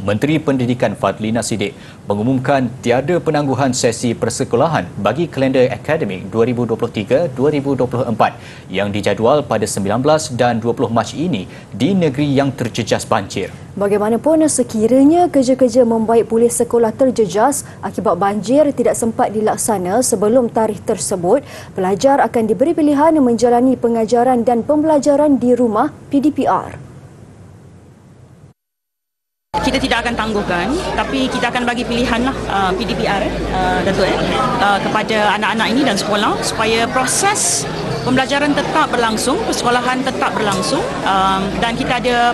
Menteri Pendidikan Fadlina Siddiq mengumumkan tiada penangguhan sesi persekolahan bagi kalender akademik 2023-2024 yang dijadual pada 19 dan 20 Mac ini di negeri yang terjejas banjir. Bagaimanapun, sekiranya kerja-kerja membaik pulih sekolah terjejas akibat banjir tidak sempat dilaksana sebelum tarikh tersebut, pelajar akan diberi pilihan menjalani pengajaran dan pembelajaran di rumah PDPR. Kita tidak akan tangguhkan tapi kita akan bagi pilihan lah uh, PDPR uh, Datuk eh, uh, kepada anak-anak ini dan sekolah supaya proses pembelajaran tetap berlangsung, persekolahan tetap berlangsung um, dan kita ada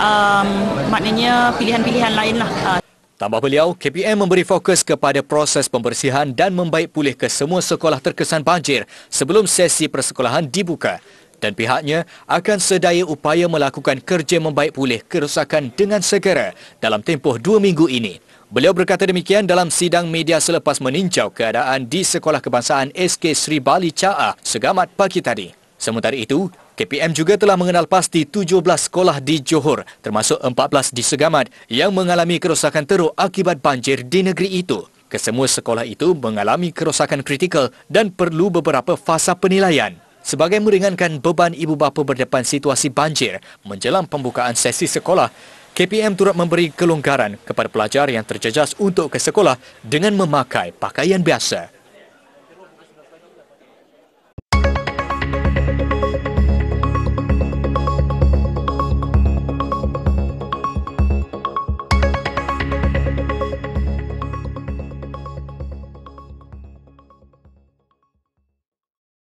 um, maknanya pilihan-pilihan lain lah. Uh. Tambah beliau, KPM memberi fokus kepada proses pembersihan dan membaik pulih ke semua sekolah terkesan banjir sebelum sesi persekolahan dibuka dan pihaknya akan sedaya upaya melakukan kerja membaik pulih kerusakan dengan segera dalam tempoh dua minggu ini. Beliau berkata demikian dalam sidang media selepas meninjau keadaan di Sekolah Kebangsaan SK Sri Bali Chaa segamat pagi tadi. Sementara itu, KPM juga telah mengenal pasti 17 sekolah di Johor termasuk 14 di Segamat yang mengalami kerosakan teruk akibat banjir di negeri itu. Kesemua sekolah itu mengalami kerosakan kritikal dan perlu beberapa fasa penilaian. Sebagai meringankan beban ibu bapa berdepan situasi banjir menjelang pembukaan sesi sekolah, KPM turut memberi kelonggaran kepada pelajar yang terjejas untuk ke sekolah dengan memakai pakaian biasa.